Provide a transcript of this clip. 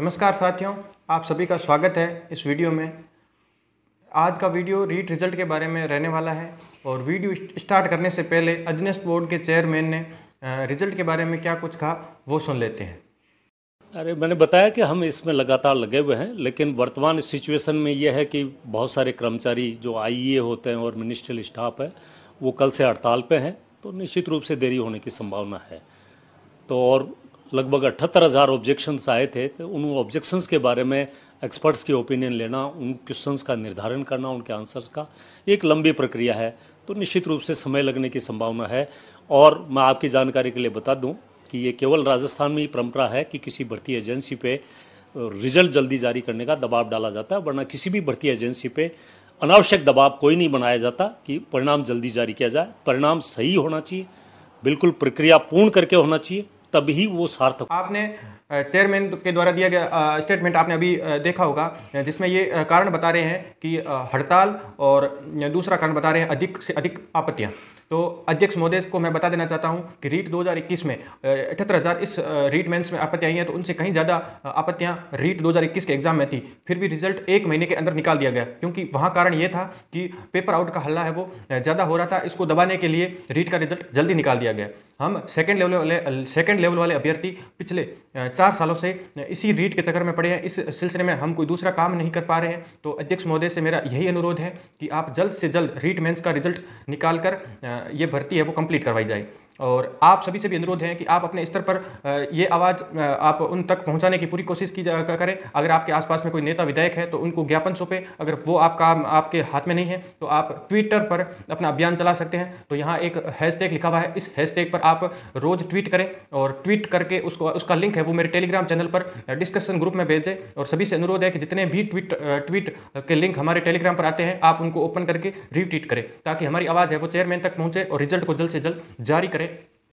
नमस्कार साथियों आप सभी का स्वागत है इस वीडियो में आज का वीडियो रीट रिजल्ट के बारे में रहने वाला है और वीडियो स्टार्ट करने से पहले अजनेस बोर्ड के चेयरमैन ने रिजल्ट के बारे में क्या कुछ कहा वो सुन लेते हैं अरे मैंने बताया कि हम इसमें लगातार लगे हुए हैं लेकिन वर्तमान सिचुएशन में यह है कि बहुत सारे कर्मचारी जो आईईए e होते हैं और मिनिस्ट्रियल स्टाफ है वो कल से हड़ताल पे हैं तो निश्चित रूप से देरी होने की संभावना है तो और लगभग अठहत्तर हज़ार ऑब्जेक्शंस आए थे तो उन ऑब्जेक्शंस के बारे में एक्सपर्ट्स की ओपिनियन लेना उन क्वेश्चंस का निर्धारण करना उनके आंसर्स का एक लंबी प्रक्रिया है तो निश्चित रूप से समय लगने की संभावना है और मैं आपकी जानकारी के लिए बता दूं कि ये केवल राजस्थान में ही परंपरा है कि किसी भर्ती एजेंसी पे रिजल्ट जल्दी जारी करने का दबाव डाला जाता है वरना किसी भी भर्ती एजेंसी पे अनावश्यक दबाव कोई नहीं बनाया जाता कि परिणाम जल्दी जारी किया जाए परिणाम सही होना चाहिए बिल्कुल प्रक्रिया पूर्ण करके होना चाहिए तभी वो सार्थक आपने चेयरमैन के द्वारा दिया गया स्टेटमेंट आपने अभी देखा होगा जिसमें ये कारण बता रहे हैं कि हड़ताल और दूसरा कारण बता रहे हैं अधिक से अधिक आपत्तियां तो अध्यक्ष महोदय को मैं बता देना चाहता हूं कि रीट 2021 में अठहत्तर हज़ार इस रीट मेंस में आपत्तियां आई हैं तो उनसे कहीं ज़्यादा आपत्तियां रीट 2021 के एग्जाम में थी फिर भी रिजल्ट एक महीने के अंदर निकाल दिया गया क्योंकि वहां कारण ये था कि पेपर आउट का हल्ला है वो ज़्यादा हो रहा था इसको दबाने के लिए रीट का रिजल्ट जल्दी निकाल दिया गया हम सेकंड लेवल वाले सेकंड लेवल वाले अभ्यर्थी पिछले चार सालों से इसी रीट के चक्कर में पड़े हैं इस सिलसिले में हम कोई दूसरा काम नहीं कर पा रहे हैं तो अध्यक्ष महोदय से मेरा यही अनुरोध है कि आप जल्द से जल्द रीट मेंस का रिजल्ट निकाल कर ये भर्ती है वो कंप्लीट करवाई जाए और आप सभी से भी अनुरोध है कि आप अपने स्तर पर ये आवाज़ आप उन तक पहुंचाने की पूरी कोशिश की करें अगर आपके आसपास में कोई नेता विधायक है तो उनको ज्ञापन सौंपे अगर वो आपका आपके हाथ में नहीं है तो आप ट्विटर पर अपना अभियान चला सकते हैं तो यहाँ एक हैशटैग लिखा हुआ है इस हैशटैग पर आप रोज़ ट्वीट करें और ट्वीट करके उसको उसका लिंक है वो मेरे टेलीग्राम चैनल पर डिस्कशन ग्रुप में भेजें और सभी से अनुरोध है कि जितने भी ट्वीट ट्वीट के लिंक हमारे टेलीग्राम पर आते हैं आप उनको ओपन करके रीट्वीट करें ताकि हमारी आवाज़ है वो चेयरमैन तक पहुँचे और रिजल्ट को जल्द से जल्द जारी करें